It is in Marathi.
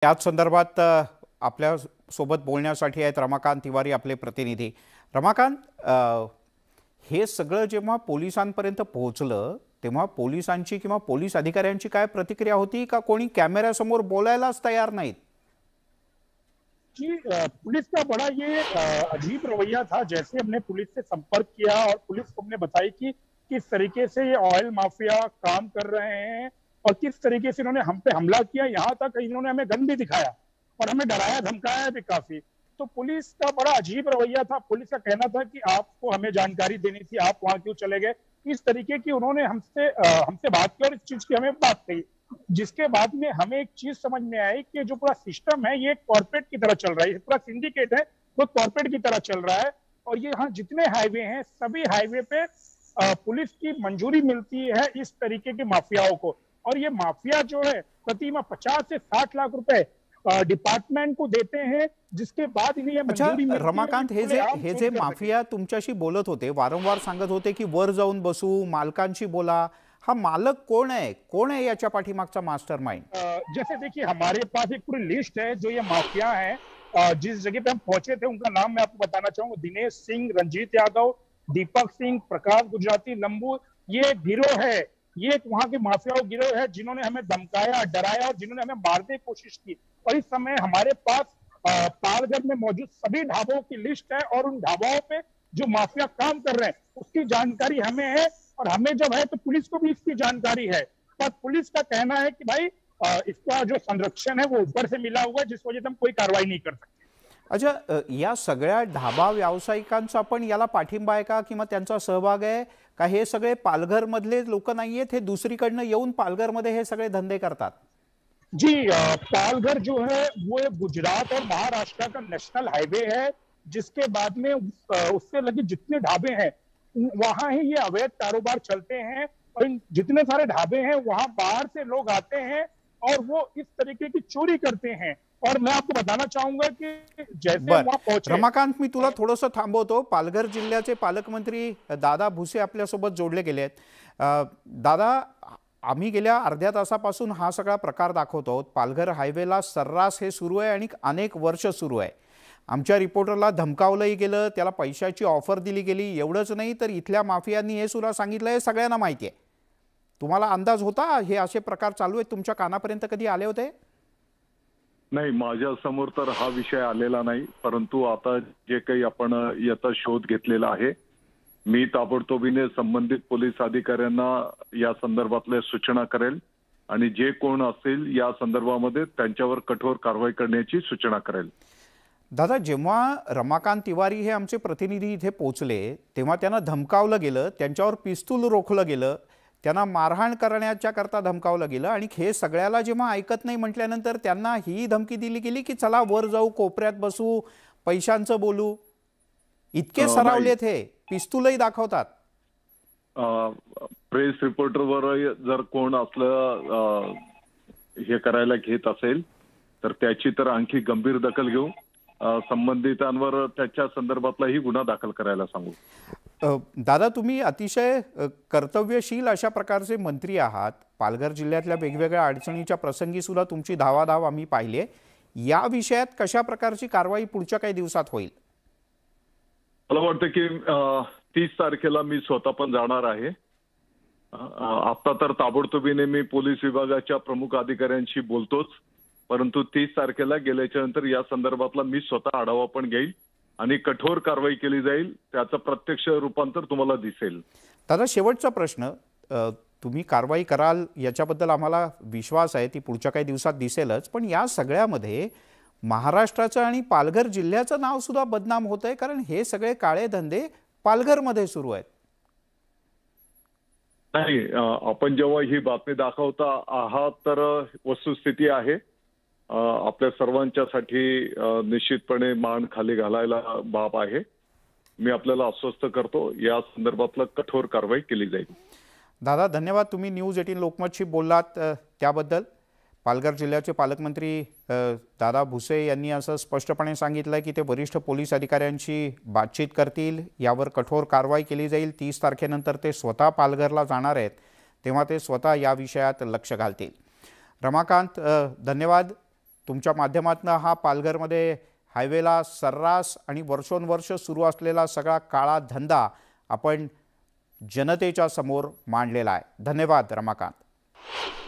त्याच संदर्भात आपल्या सोबत बोलण्यासाठी आहेत रमाकांत तिवारी आपले प्रतिनिधी रमाकांत हे सगळं जेव्हा पोलिसांपर्यंत पोहोचलं तेव्हा पोलिसांची किंवा पोलीस अधिकाऱ्यांची काय प्रतिक्रिया होती का कोणी कॅमेऱ्यासमोर बोलायलाच तयार नाहीत जी पुलिस का बड़ा ये अजीब रवैया था जैसे हमने पुलिस से संपर्क किया और पुलिस को हमने बताई कि किस तरीके से ये ऑयल माफिया काम कर रहे हैं और किस तरीके से इन्होंने हम पे हमला किया यहाँ तक इन्होंने हमें गन भी दिखाया और हमें डराया धमकाया भी काफी तो पुलिस का बड़ा अजीब रवैया था पुलिस का कहना था कि आपको हमें जानकारी देनी थी आप वहां क्यों चले गए इस तरीके की उन्होंने हमसे हमसे बात की और इस चीज की हमें बात कही जिसके बाद में हमें एक चीज समझ में आई कि जो पूरा सिस्टम है ये कॉर्पोरेट की तरह चल रहा है पूरा सिंडिकेट है वो कॉर्पोरेट की तरह चल रहा है और ये यहाँ जितने हाईवे हैं सभी हाईवे पे पुलिस की मंजूरी मिलती है इस तरीके के माफियाओं को और ये माफिया जो है प्रतिमा पचास से साठ लाख रुपए डिपार्टमेंट को देते हैं जिसके बाद इन्हें अच्छा रमाकांत हे जे हे जे माफिया तुमच्याशी बोलत होते वारंवार सांगत होते की वर जाऊन बसू मालकांशी बोला हा मालक कोण है कोण है याच्या पाठीमागचा मास्टर माइंड जैसे देखिए हमारे पास एक पूरी लिस्ट है जो ये माफिया है जिस जगह पे हम पहुंचे थे उनका नाम मैं आपको बताना चाहूंगा दिनेश सिंह रंजीत यादव दीपक सिंह प्रकाश गुजराती लंबू ये गिरोह है ये एक वहां के माफिया गिरोह है जिन्होंने हमें धमकाया डराया और जिन्होंने हमें मारने की कोशिश की और इस समय हमारे पास पालगढ़ में मौजूद सभी ढाबों की लिस्ट है और उन ढाबाओं पे जो माफिया काम कर रहे हैं उसकी जानकारी हमें है और हमें जब है तो पुलिस को भी इसकी जानकारी है पर पुलिस का कहना है कि भाई इसका जो संरक्षण है वो ऊपर से मिला हुआ है जिस वजह से हम कोई कार्रवाई नहीं कर सकते अच्छा या सगळ्या ढाबा व्यावसायिकांचा पण याला पाठिंबा आहे का किंवा त्यांचा सहभाग आहे का हे सगळे मधले लोक नाहीयेत हे दूसरीकडनं येऊन मध्ये हे सगळे धंदे करतात जी पालघर जो है वो गुजरात और महाराष्ट्र का नेशनल हाईवे है जिसके बाद में उससे लगे जितने ढाबे हैं वहां ही ये अवैध कारोबार चलते हैं और जितने सारे ढाबे हैं वहाँ बाहर से लोग आते हैं और वो इस तरीके की चोरी करते हैं और मैं आपको बताना चाहूंगा की जैसे रमाकांत मी तुला थोडस थांबवतो पालघर जिल्ह्याचे पालकमंत्री दादा भुसे आपल्यासोबत जोडले गेले आहेत दादा आम्ही गेल्या अर्ध्या तासापासून हा सगळा प्रकार दाखवतो पालघर हायवेला सर्रास हे सुरू आहे आणि अनेक वर्ष सुरू आहे आमच्या रिपोर्टरला धमकावलंही गेलं त्याला पैशाची ऑफर दिली गेली एवढंच नाही तर इथल्या माफियांनी हे सुद्धा सांगितलं हे सगळ्यांना माहिती आहे तुम्हाला अंदाज होता हे असे प्रकार चालू आहेत तुमच्या कानापर्यंत कधी आले होते नाही माझ्या समोर तर हा विषय आलेला नाही परंतु आता जे काही आपण याचा शोध घेतलेला आहे मी ताबडतोबीने संबंधित पोलीस अधिकाऱ्यांना या संदर्भातल्या सूचना करेल आणि जे कोण असेल या संदर्भामध्ये त्यांच्यावर कठोर कारवाई करण्याची सूचना करेल दादा जेव्हा रमाकांत तिवारी हे आमचे प्रतिनिधी इथे पोहोचले तेव्हा त्यांना धमकावलं गेलं त्यांच्यावर पिस्तूल रोखलं गेलं त्यांना मारहाण करण्याच्या करता धमकावलं गेलं आणि हे सगळ्याला जेव्हा ऐकत नाही म्हटल्यानंतर त्यांना ही धमकी दिली गेली की चला वर जाऊ कोपऱ्यात बसू पैशांचं बोलू इतके सरावलेत हे पिस्तूलही दाखवतात प्रेस रिपोर्टर वर जर कोण असलं हे करायला घेत असेल तर त्याची तर आणखी गंभीर दखल घेऊ संबंधितांवर त्याच्या संदर्भातलाही गुन्हा दाखल करायला सांगू दादा तुम्ही अतिशय कर्तव्यशील अशा प्रकारचे मंत्री आहात पालघर जिल्ह्यातल्या वेगवेगळ्या अडचणीच्या प्रसंगी सुद्धा तुमची धावाधाव आम्ही पाहिले या विषयात कशा प्रकारची कारवाई पुढच्या काही दिवसात होईल मला वाटतं की तीस तारखेला मी स्वतः पण जाणार आहे आता तर ताबडतोबीने मी पोलीस विभागाच्या प्रमुख अधिकाऱ्यांशी बोलतोच परंतु तीस तारखेला गेल्याच्या नंतर या संदर्भातला मी स्वतः आढावा पण घेईल आणि कठोर कारवाई केली जाईल त्याचं प्रत्यक्ष रूपांतर तुम्हाला दिसेल दादा शेवटचा प्रश्न तुम्ही कारवाई कराल याच्याबद्दल आम्हाला विश्वास आहे ती पुढच्या काही दिवसात दिसेलच पण या सगळ्यामध्ये महाराष्ट्राचं आणि पालघर जिल्ह्याचं नाव सुद्धा बदनाम होत आहे कारण हे सगळे काळे धंदे पालघरमध्ये सुरू आहेत नाही आपण जेव्हा ही बातमी दाखवता आहात तर वस्तुस्थिती आहे आपल्या सर्वांच्यासाठी निश्चितपणे मान खाली घालायला बाब आहे मी आपल्याला अस्वस्थ करतो या संदर्भातलं कठोर कारवाई केली जाईल दादा धन्यवाद तुम्ही न्यूज एटीन लोकमतशी बोललात त्याबद्दल पालघर जिल्ह्याचे पालकमंत्री दादा भुसे यांनी असं स्पष्टपणे सांगितलं की ते वरिष्ठ पोलीस अधिकाऱ्यांशी बातचीत करतील यावर कठोर कारवाई केली जाईल तीस तारखेनंतर ते स्वतः पालघरला जाणार आहेत तेव्हा ते स्वतः या विषयात लक्ष घालतील रमाकांत धन्यवाद तुमच्या माध्यमातून हा पालघरमध्ये हायवेला सर्रास आणि वर्षोनवर्ष सुरू असलेला सगळा काळा धंदा आपण जनतेच्या समोर मांडलेला आहे धन्यवाद रमाकांत